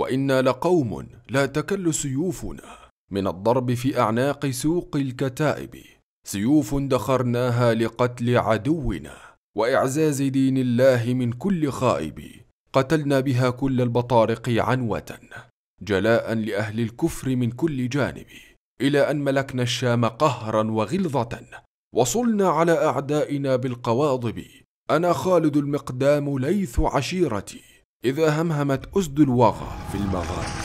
وانا لقوم لا تكل سيوفنا من الضرب في اعناق سوق الكتائب سيوف دخرناها لقتل عدونا واعزاز دين الله من كل خائب قتلنا بها كل البطارق عنوه جلاء لاهل الكفر من كل جانب الى ان ملكنا الشام قهرا وغلظه وصلنا على اعدائنا بالقواضب انا خالد المقدام ليث عشيرتي إذا همهمت أسد الواقع في المغارب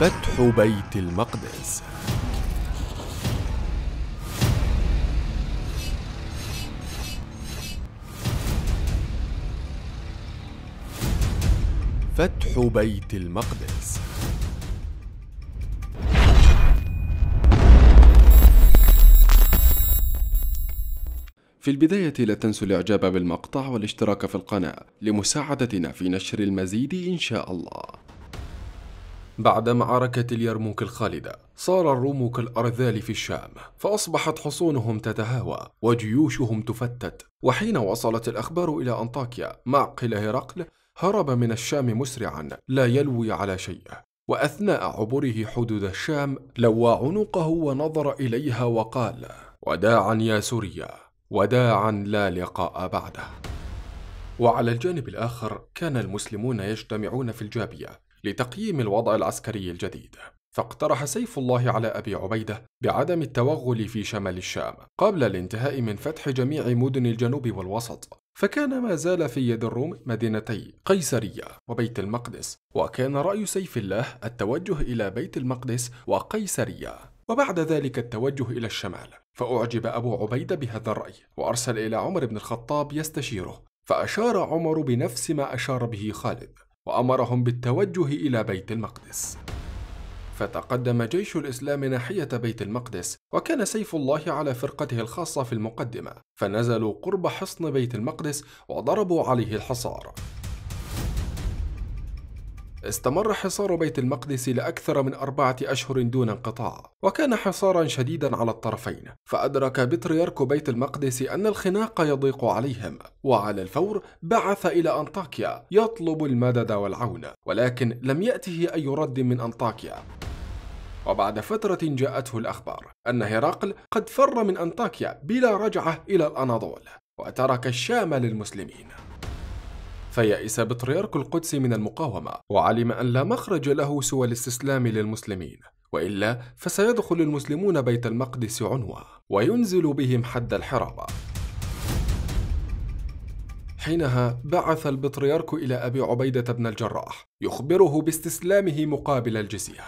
فتح بيت المقدس فتح بيت المقدس في البداية لا تنسوا الاعجاب بالمقطع والاشتراك في القناة لمساعدتنا في نشر المزيد ان شاء الله بعد معركة اليرموك الخالدة صار الروم كالأرذال في الشام فأصبحت حصونهم تتهاوى وجيوشهم تفتت وحين وصلت الأخبار إلى أنطاكيا معقل هرقل هرب من الشام مسرعا لا يلوي على شيء وأثناء عبره حدود الشام لوى عنقه ونظر إليها وقال وداعا يا سوريا وداعا لا لقاء بعده وعلى الجانب الآخر كان المسلمون يجتمعون في الجابية لتقييم الوضع العسكري الجديد فاقترح سيف الله على أبي عبيدة بعدم التوغل في شمال الشام قبل الانتهاء من فتح جميع مدن الجنوب والوسط فكان ما زال في يد الروم مدينتي قيصرية وبيت المقدس وكان رأي سيف الله التوجه إلى بيت المقدس وقيصرية وبعد ذلك التوجه إلى الشمال فأعجب أبو عبيدة بهذا الرأي وأرسل إلى عمر بن الخطاب يستشيره فأشار عمر بنفس ما أشار به خالد وأمرهم بالتوجه إلى بيت المقدس فتقدم جيش الإسلام ناحية بيت المقدس وكان سيف الله على فرقته الخاصة في المقدمة فنزلوا قرب حصن بيت المقدس وضربوا عليه الحصار استمر حصار بيت المقدس لأكثر من أربعة أشهر دون انقطاع وكان حصارا شديدا على الطرفين فأدرك بطريرك بيت المقدس أن الخناق يضيق عليهم وعلى الفور بعث إلى أنطاكيا يطلب المدد والعون ولكن لم يأته أي رد من أنطاكيا وبعد فترة جاءته الأخبار أن هرقل قد فر من أنطاكيا بلا رجعة إلى الأناضول وترك الشام للمسلمين فيئس بطريرك القدس من المقاومة وعلم أن لا مخرج له سوى الاستسلام للمسلمين وإلا فسيدخل المسلمون بيت المقدس عنوة وينزل بهم حد الحرابة حينها بعث البطريرك إلى أبي عبيدة بن الجراح يخبره باستسلامه مقابل الجزية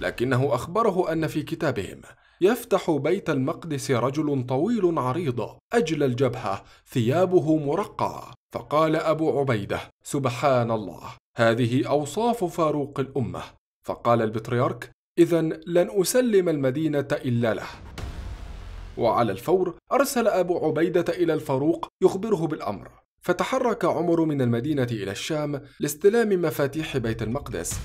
لكنه أخبره أن في كتابهم يفتح بيت المقدس رجل طويل عريض أجل الجبهة ثيابه مرقعة فقال أبو عبيدة سبحان الله هذه أوصاف فاروق الأمة فقال البطريرك إذا لن أسلم المدينة إلا له وعلى الفور أرسل أبو عبيدة إلى الفاروق يخبره بالأمر فتحرك عمر من المدينة إلى الشام لاستلام مفاتيح بيت المقدس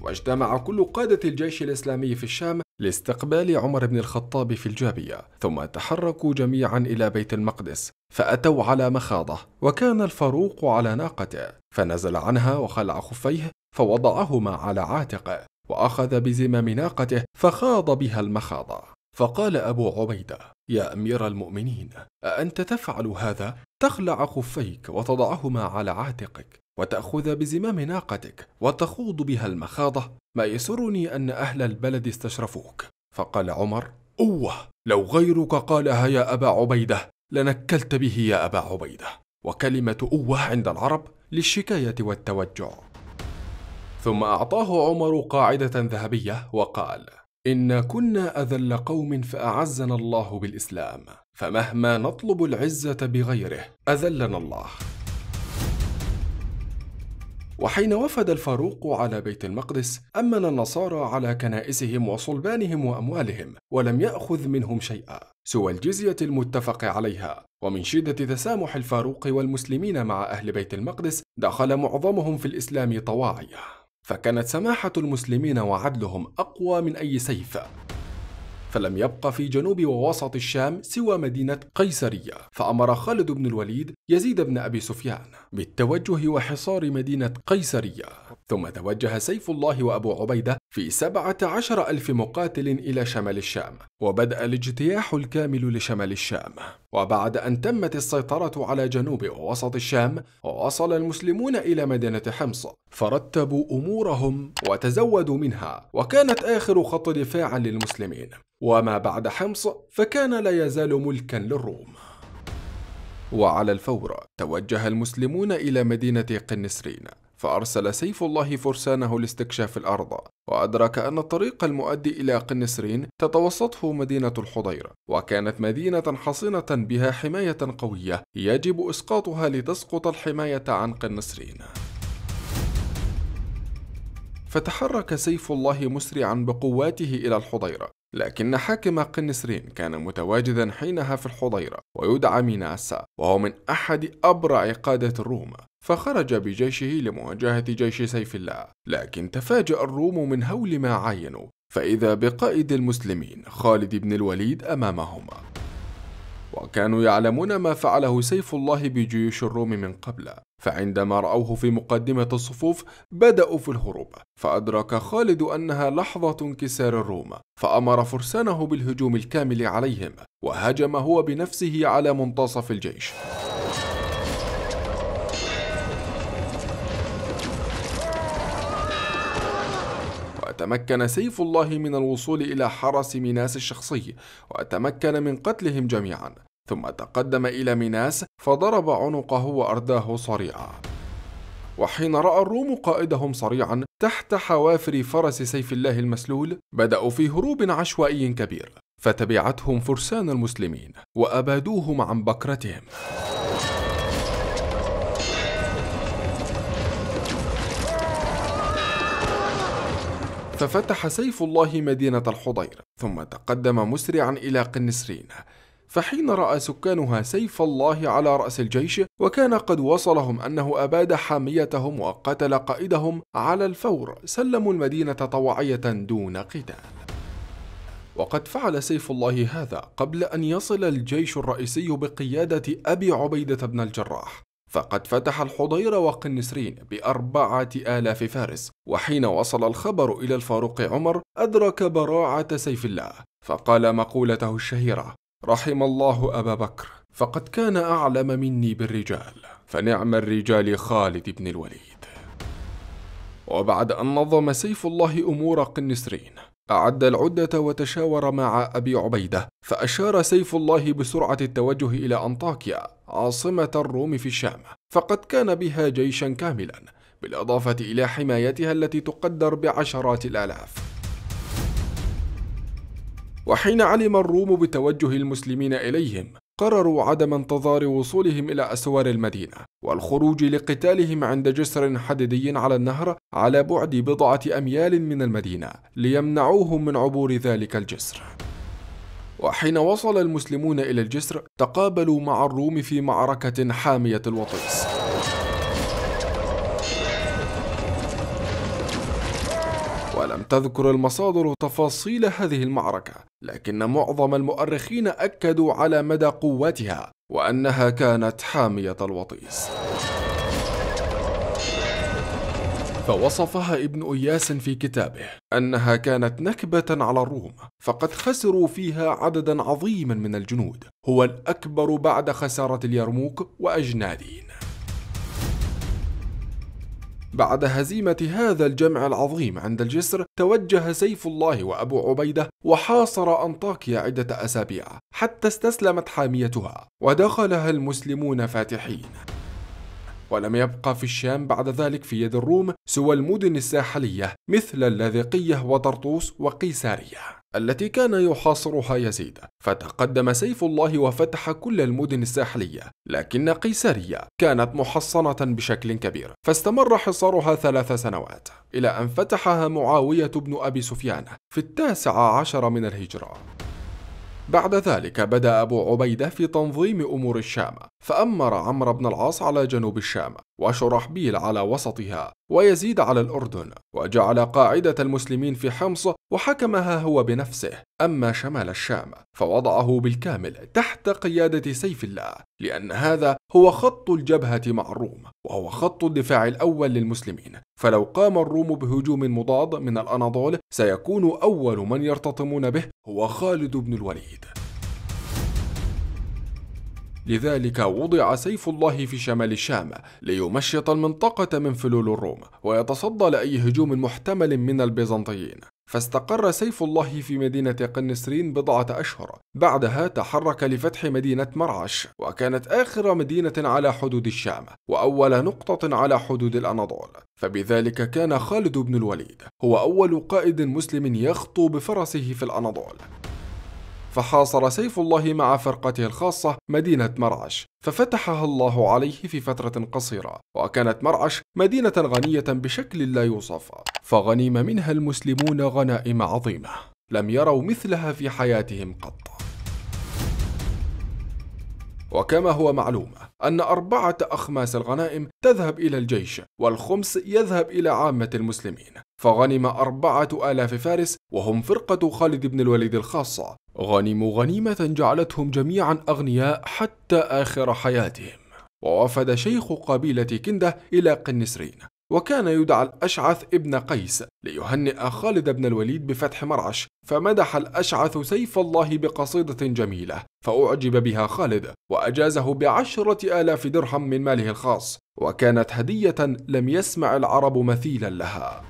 واجتمع كل قادة الجيش الإسلامي في الشام لاستقبال عمر بن الخطاب في الجابية ثم تحركوا جميعا إلى بيت المقدس فأتوا على مخاضه وكان الفاروق على ناقته فنزل عنها وخلع خفيه فوضعهما على عاتقه وأخذ بزمام ناقته فخاض بها المخاضة فقال أبو عبيدة يا أمير المؤمنين أأنت تفعل هذا؟ تخلع خفيك وتضعهما على عاتقك وتأخذ بزمام ناقتك وتخوض بها المخاضة ما يسرني أن أهل البلد استشرفوك فقال عمر أوه لو غيرك قالها يا أبا عبيدة لنكلت به يا أبا عبيدة وكلمة أوه عند العرب للشكاية والتوجع ثم أعطاه عمر قاعدة ذهبية وقال إن كنا أذل قوم فأعزنا الله بالإسلام فمهما نطلب العزة بغيره أذلنا الله وحين وفد الفاروق على بيت المقدس أمن النصارى على كنائسهم وصلبانهم وأموالهم ولم يأخذ منهم شيئا سوى الجزية المتفق عليها ومن شدة تسامح الفاروق والمسلمين مع أهل بيت المقدس دخل معظمهم في الإسلام طواعية فكانت سماحة المسلمين وعدلهم أقوى من أي سيف فلم يبق في جنوب ووسط الشام سوى مدينة قيصرية فأمر خالد بن الوليد يزيد بن أبي سفيان بالتوجه وحصار مدينة قيصرية ثم توجه سيف الله وأبو عبيدة في 17000 ألف مقاتل إلى شمال الشام وبدأ الاجتياح الكامل لشمال الشام وبعد أن تمت السيطرة على جنوب ووسط الشام وصل المسلمون إلى مدينة حمص فرتبوا أمورهم وتزودوا منها وكانت آخر خط دفاع للمسلمين وما بعد حمص فكان لا يزال ملكا للروم وعلى الفور توجه المسلمون إلى مدينة قنسرين فأرسل سيف الله فرسانه لاستكشاف الأرض وأدرك أن الطريق المؤدي إلى قنسرين تتوسطه مدينة الحضيرة وكانت مدينة حصينة بها حماية قوية يجب إسقاطها لتسقط الحماية عن قنسرين فتحرك سيف الله مسرعا بقواته إلى الحضيرة لكن حاكم قنسرين كان متواجدا حينها في الحضيرة ويدعى ميناسا وهو من أحد أبرع قادة الروم فخرج بجيشه لمواجهة جيش سيف الله لكن تفاجأ الروم من هول ما عاينوا فإذا بقائد المسلمين خالد بن الوليد أمامهما وكانوا يعلمون ما فعله سيف الله بجيوش الروم من قبل فعندما رأوه في مقدمة الصفوف بدأوا في الهروب فأدرك خالد أنها لحظة انكسار الروم فأمر فرسانه بالهجوم الكامل عليهم وهجم هو بنفسه على منتصف الجيش تمكن سيف الله من الوصول إلى حرس ميناس الشخصي وتمكن من قتلهم جميعا ثم تقدم إلى ميناس فضرب عنقه وأرداه صريعا وحين رأى الروم قائدهم صريعا تحت حوافر فرس سيف الله المسلول بدأوا في هروب عشوائي كبير فتبعتهم فرسان المسلمين وأبادوهم عن بكرتهم ففتح سيف الله مدينة الحضير ثم تقدم مسرعا إلى قنسرين فحين رأى سكانها سيف الله على رأس الجيش وكان قد وصلهم أنه أباد حاميتهم وقتل قائدهم على الفور سلموا المدينة طوعية دون قتال وقد فعل سيف الله هذا قبل أن يصل الجيش الرئيسي بقيادة أبي عبيدة بن الجراح فقد فتح الحضير وقنسرين بأربعة آلاف فارس وحين وصل الخبر إلى الفاروق عمر أدرك براعة سيف الله فقال مقولته الشهيرة رحم الله أبا بكر فقد كان أعلم مني بالرجال فنعم الرجال خالد بن الوليد وبعد أن نظم سيف الله أمور قنسرين أعد العدة وتشاور مع أبي عبيدة فأشار سيف الله بسرعة التوجه إلى أنطاكيا عاصمة الروم في الشام فقد كان بها جيشا كاملا بالإضافة إلى حمايتها التي تقدر بعشرات الآلاف وحين علم الروم بتوجه المسلمين إليهم قرروا عدم انتظار وصولهم إلى أسوار المدينة والخروج لقتالهم عند جسر حديدي على النهر على بعد بضعة أميال من المدينة ليمنعوهم من عبور ذلك الجسر وحين وصل المسلمون إلى الجسر تقابلوا مع الروم في معركة حامية الوطيس ولم تذكر المصادر تفاصيل هذه المعركة لكن معظم المؤرخين أكدوا على مدى قوتها وأنها كانت حامية الوطيس فوصفها ابن اياس في كتابه انها كانت نكبه على الروم فقد خسروا فيها عددا عظيما من الجنود هو الاكبر بعد خساره اليرموك واجنادين بعد هزيمة هذا الجمع العظيم عند الجسر توجه سيف الله وأبو عبيدة وحاصر أنطاكيا عدة أسابيع حتى استسلمت حاميتها ودخلها المسلمون فاتحين ولم يبقى في الشام بعد ذلك في يد الروم سوى المدن الساحلية مثل اللاذقية وطرطوس وقيسارية التي كان يحاصرها يزيد فتقدم سيف الله وفتح كل المدن الساحلية لكن قيسرية كانت محصنة بشكل كبير فاستمر حصارها ثلاث سنوات إلى أن فتحها معاوية بن أبي سفيان في التاسع عشر من الهجرة بعد ذلك بدأ أبو عبيدة في تنظيم أمور الشام فأمر عمرو بن العاص على جنوب الشام وشرحبيل على وسطها ويزيد على الأردن وجعل قاعدة المسلمين في حمص وحكمها هو بنفسه أما شمال الشام فوضعه بالكامل تحت قيادة سيف الله لأن هذا هو خط الجبهة مع الروم وهو خط الدفاع الأول للمسلمين فلو قام الروم بهجوم مضاد من الأناضول سيكون أول من يرتطمون به هو خالد بن الوليد لذلك وضع سيف الله في شمال الشام ليمشط المنطقة من فلول الروم ويتصدى لأي هجوم محتمل من البيزنطيين فاستقر سيف الله في مدينة قنسرين بضعة أشهر بعدها تحرك لفتح مدينة مرعش وكانت آخر مدينة على حدود الشام وأول نقطة على حدود الأناضول فبذلك كان خالد بن الوليد هو أول قائد مسلم يخطو بفرسه في الأناضول فحاصر سيف الله مع فرقته الخاصة مدينة مرعش ففتحها الله عليه في فترة قصيرة وكانت مرعش مدينة غنية بشكل لا يوصف فغنم منها المسلمون غنائم عظيمة لم يروا مثلها في حياتهم قط وكما هو معلوم أن أربعة أخماس الغنائم تذهب إلى الجيش والخمس يذهب إلى عامة المسلمين فغنم أربعة آلاف فارس وهم فرقة خالد بن الوليد الخاصة غنموا غنيمة جعلتهم جميعا أغنياء حتى آخر حياتهم ووفد شيخ قبيلة كندة إلى قنسرين وكان يدعى الأشعث ابن قيس ليهنئ خالد بن الوليد بفتح مرعش فمدح الأشعث سيف الله بقصيدة جميلة فأعجب بها خالد وأجازه بعشرة آلاف درهم من ماله الخاص وكانت هدية لم يسمع العرب مثيلا لها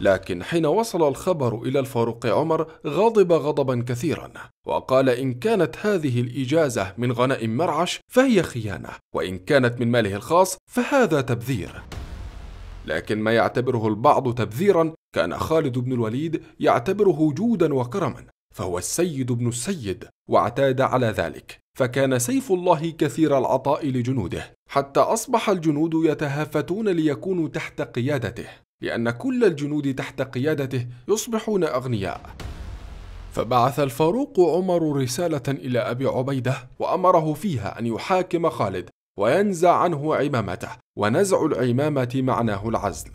لكن حين وصل الخبر إلى الفاروق عمر غضب غضبا كثيرا وقال إن كانت هذه الإجازة من غنائم مرعش فهي خيانة وإن كانت من ماله الخاص فهذا تبذير لكن ما يعتبره البعض تبذيرا كان خالد بن الوليد يعتبره جودا وكرما فهو السيد بن السيد واعتاد على ذلك فكان سيف الله كثير العطاء لجنوده حتى اصبح الجنود يتهافتون ليكونوا تحت قيادته لأن كل الجنود تحت قيادته يصبحون أغنياء فبعث الفاروق عمر رسالة إلى أبي عبيدة وأمره فيها أن يحاكم خالد وينزع عنه عمامته ونزع العمامة معناه العزل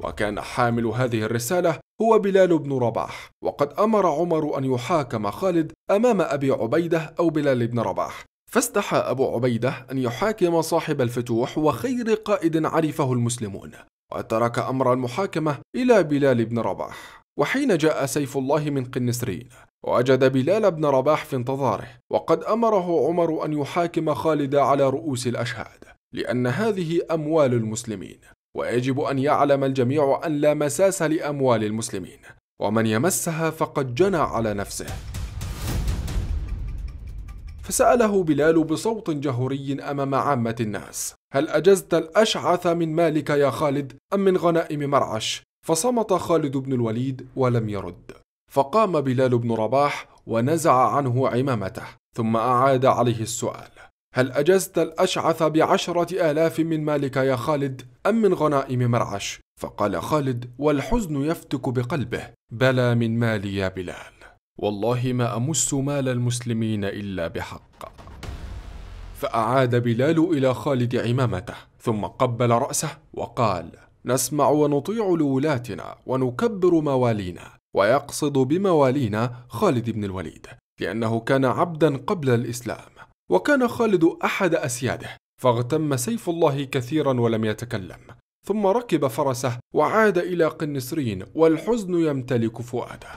وكان حامل هذه الرسالة هو بلال بن رباح وقد أمر عمر أن يحاكم خالد أمام أبي عبيدة أو بلال بن رباح فاستحى أبو عبيدة أن يحاكم صاحب الفتوح وخير قائد عرفه المسلمون وترك أمر المحاكمة إلى بلال بن رباح وحين جاء سيف الله من قنسرين وجد بلال بن رباح في انتظاره وقد أمره عمر أن يحاكم خالد على رؤوس الأشهاد لأن هذه أموال المسلمين ويجب أن يعلم الجميع أن لا مساس لأموال المسلمين ومن يمسها فقد جنى على نفسه فسأله بلال بصوت جهوري أمام عامة الناس هل أجزت الأشعث من مالك يا خالد أم من غنائم مرعش؟ فصمت خالد بن الوليد ولم يرد فقام بلال بن رباح ونزع عنه عمامته ثم أعاد عليه السؤال هل أجزت الأشعث بعشرة آلاف من مالك يا خالد أم من غنائم مرعش؟ فقال خالد والحزن يفتك بقلبه بلى من مالي يا بلال والله ما أمس مال المسلمين إلا بحق فأعاد بلال إلى خالد عمامته ثم قبل رأسه وقال نسمع ونطيع لولاتنا ونكبر موالينا ويقصد بموالينا خالد بن الوليد لأنه كان عبدا قبل الإسلام وكان خالد أحد أسياده فاغتم سيف الله كثيرا ولم يتكلم ثم ركب فرسه وعاد إلى قنسرين والحزن يمتلك فؤاده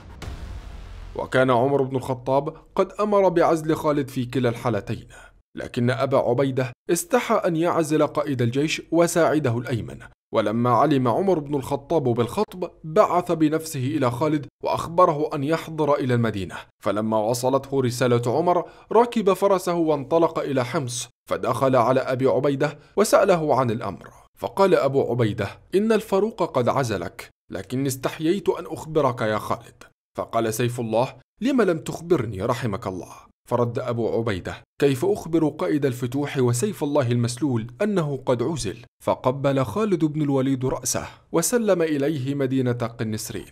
وكان عمر بن الخطاب قد أمر بعزل خالد في كلا الحالتين لكن أبا عبيدة استحى أن يعزل قائد الجيش وساعده الأيمن ولما علم عمر بن الخطاب بالخطب بعث بنفسه إلى خالد وأخبره أن يحضر إلى المدينة فلما وصلته رسالة عمر ركب فرسه وانطلق إلى حمص فدخل على أبي عبيدة وسأله عن الأمر فقال أبو عبيدة إن الفاروق قد عزلك لكني استحييت أن أخبرك يا خالد فقال سيف الله لم لم تخبرني رحمك الله فرد أبو عبيدة كيف أخبر قائد الفتوح وسيف الله المسلول أنه قد عزل فقبل خالد بن الوليد رأسه وسلم إليه مدينة قنسرين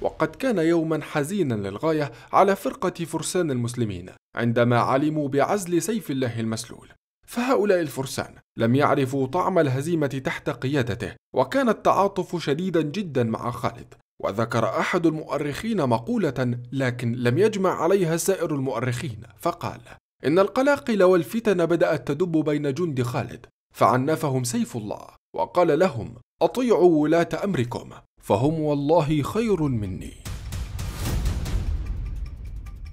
وقد كان يوما حزينا للغاية على فرقة فرسان المسلمين عندما علموا بعزل سيف الله المسلول فهؤلاء الفرسان لم يعرفوا طعم الهزيمة تحت قيادته وكان التعاطف شديدا جدا مع خالد وذكر أحد المؤرخين مقولة لكن لم يجمع عليها سائر المؤرخين فقال إن القلاقل والفتن بدأت تدب بين جند خالد فعنفهم سيف الله وقال لهم أطيعوا ولاة أمركم فهم والله خير مني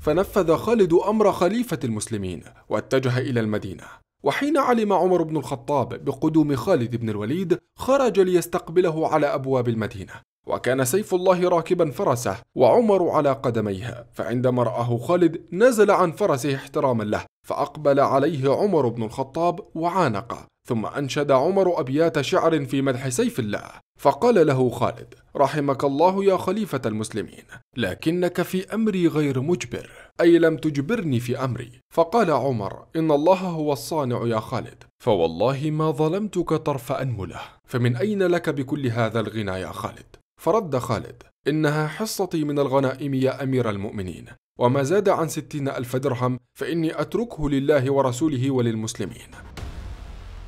فنفذ خالد أمر خليفة المسلمين واتجه إلى المدينة وحين علم عمر بن الخطاب بقدوم خالد بن الوليد خرج ليستقبله على أبواب المدينة وكان سيف الله راكبا فرسه وعمر على قدميه فعندما رآه خالد نزل عن فرسه احتراما له فأقبل عليه عمر بن الخطاب وعانقه ثم أنشد عمر أبيات شعر في مدح سيف الله فقال له خالد رحمك الله يا خليفة المسلمين لكنك في أمري غير مجبر أي لم تجبرني في أمري فقال عمر إن الله هو الصانع يا خالد فوالله ما ظلمتك طرف أنملة فمن أين لك بكل هذا الغنى يا خالد فرد خالد إنها حصتي من الغنائم يا أمير المؤمنين وما زاد عن ستين ألف درهم فإني أتركه لله ورسوله وللمسلمين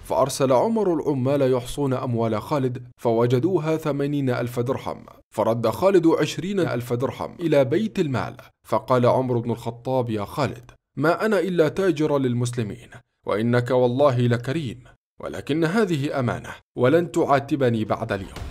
فأرسل عمر العمال يحصون أموال خالد فوجدوها ثمانين ألف درهم فرد خالد عشرين ألف درهم إلى بيت المال فقال عمر بن الخطاب يا خالد ما أنا إلا تاجر للمسلمين وإنك والله لكريم ولكن هذه أمانة ولن تعاتبني بعد اليوم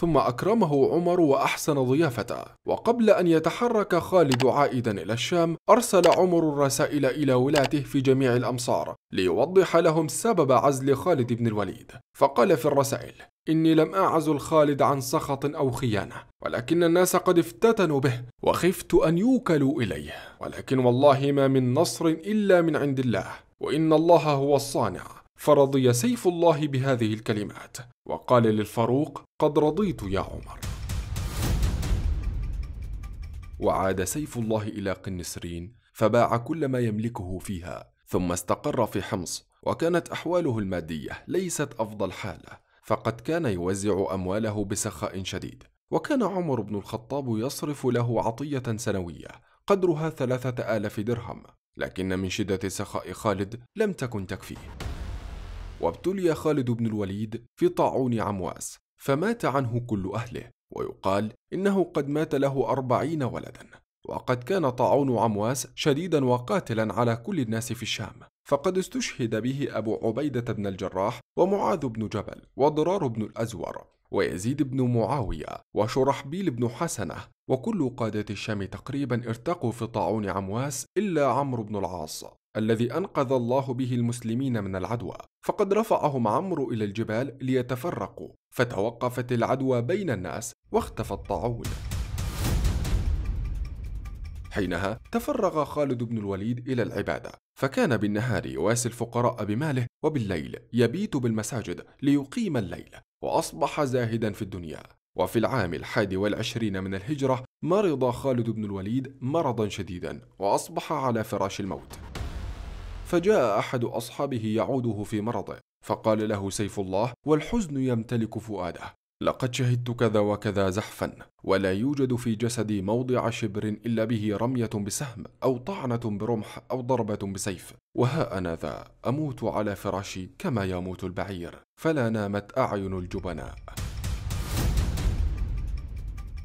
ثم أكرمه عمر وأحسن ضيافته وقبل أن يتحرك خالد عائدا إلى الشام أرسل عمر الرسائل إلى ولاته في جميع الأمصار ليوضح لهم سبب عزل خالد بن الوليد فقال في الرسائل إني لم أعزل خالد عن سخط أو خيانة ولكن الناس قد افتتنوا به وخفت أن يوكلوا إليه ولكن والله ما من نصر إلا من عند الله وإن الله هو الصانع فرضي سيف الله بهذه الكلمات وقال للفاروق قد رضيت يا عمر وعاد سيف الله الى قنسرين فباع كل ما يملكه فيها ثم استقر في حمص وكانت احواله الماديه ليست افضل حاله فقد كان يوزع امواله بسخاء شديد وكان عمر بن الخطاب يصرف له عطيه سنويه قدرها ثلاثه الاف درهم لكن من شده سخاء خالد لم تكن تكفيه وابتلي خالد بن الوليد في طاعون عمواس فمات عنه كل أهله ويقال إنه قد مات له أربعين ولدا وقد كان طاعون عمواس شديدا وقاتلا على كل الناس في الشام فقد استشهد به أبو عبيدة بن الجراح ومعاذ بن جبل وضرار بن الأزور ويزيد بن معاوية وشرحبيل بن حسنة وكل قادة الشام تقريبا ارتقوا في طاعون عمواس إلا عمرو بن العاص الذي أنقذ الله به المسلمين من العدوى فقد رفعهم عمرو إلى الجبال ليتفرقوا فتوقفت العدوى بين الناس واختفى الطاعون حينها تفرغ خالد بن الوليد إلى العبادة فكان بالنهار يواسي الفقراء بماله وبالليل يبيت بالمساجد ليقيم الليل وأصبح زاهدا في الدنيا وفي العام الحادي والعشرين من الهجرة مرض خالد بن الوليد مرضا شديدا وأصبح على فراش الموت فجاء أحد أصحابه يعوده في مرضه فقال له سيف الله والحزن يمتلك فؤاده لقد شهدت كذا وكذا زحفا ولا يوجد في جسدي موضع شبر إلا به رمية بسهم أو طعنة برمح أو ضربة بسيف وها أنا ذا أموت على فراشي كما يموت البعير فلا نامت أعين الجبناء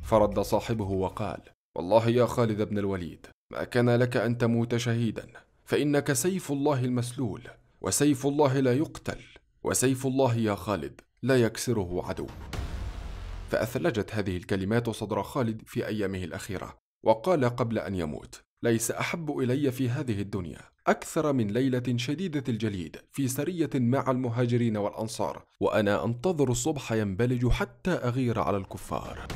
فرد صاحبه وقال والله يا خالد بن الوليد ما كان لك أن تموت شهيدا فانك سيف الله المسلول وسيف الله لا يقتل وسيف الله يا خالد لا يكسره عدو فاثلجت هذه الكلمات صدر خالد في ايامه الاخيره وقال قبل ان يموت ليس احب الي في هذه الدنيا اكثر من ليله شديده الجليد في سريه مع المهاجرين والانصار وانا انتظر الصبح ينبلج حتى اغير على الكفار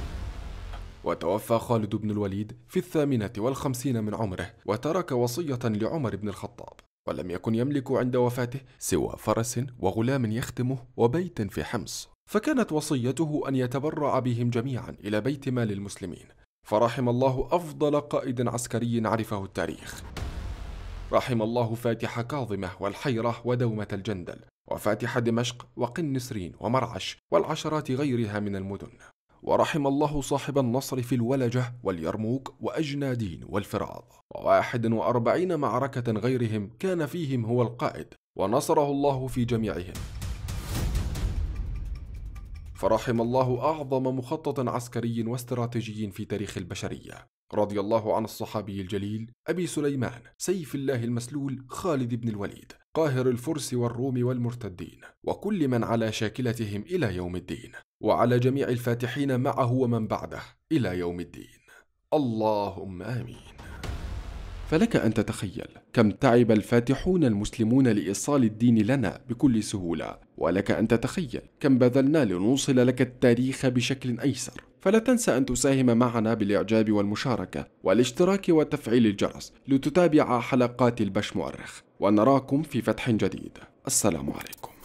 وتوفى خالد بن الوليد في الثامنة والخمسين من عمره وترك وصية لعمر بن الخطاب ولم يكن يملك عند وفاته سوى فرس وغلام يخدمه وبيت في حمص فكانت وصيته أن يتبرع بهم جميعا إلى بيت مال المسلمين فرحم الله أفضل قائد عسكري عرفه التاريخ رحم الله فاتح كاظمة والحيرة ودومة الجندل وفاتح دمشق وقن نسرين ومرعش والعشرات غيرها من المدن ورحم الله صاحب النصر في الولجة واليرموك وأجنادين والفراض وواحد وأربعين معركة غيرهم كان فيهم هو القائد ونصره الله في جميعهم فرحم الله أعظم مخطط عسكري واستراتيجي في تاريخ البشرية رضي الله عن الصحابي الجليل أبي سليمان سيف الله المسلول خالد بن الوليد قاهر الفرس والروم والمرتدين وكل من على شاكلتهم إلى يوم الدين وعلى جميع الفاتحين معه ومن بعده إلى يوم الدين اللهم آمين فلك أن تتخيل كم تعب الفاتحون المسلمون لإيصال الدين لنا بكل سهولة ولك أن تتخيل كم بذلنا لنوصل لك التاريخ بشكل أيسر فلا تنسى أن تساهم معنا بالإعجاب والمشاركة والاشتراك وتفعيل الجرس لتتابع حلقات البش مؤرخ ونراكم في فتح جديد السلام عليكم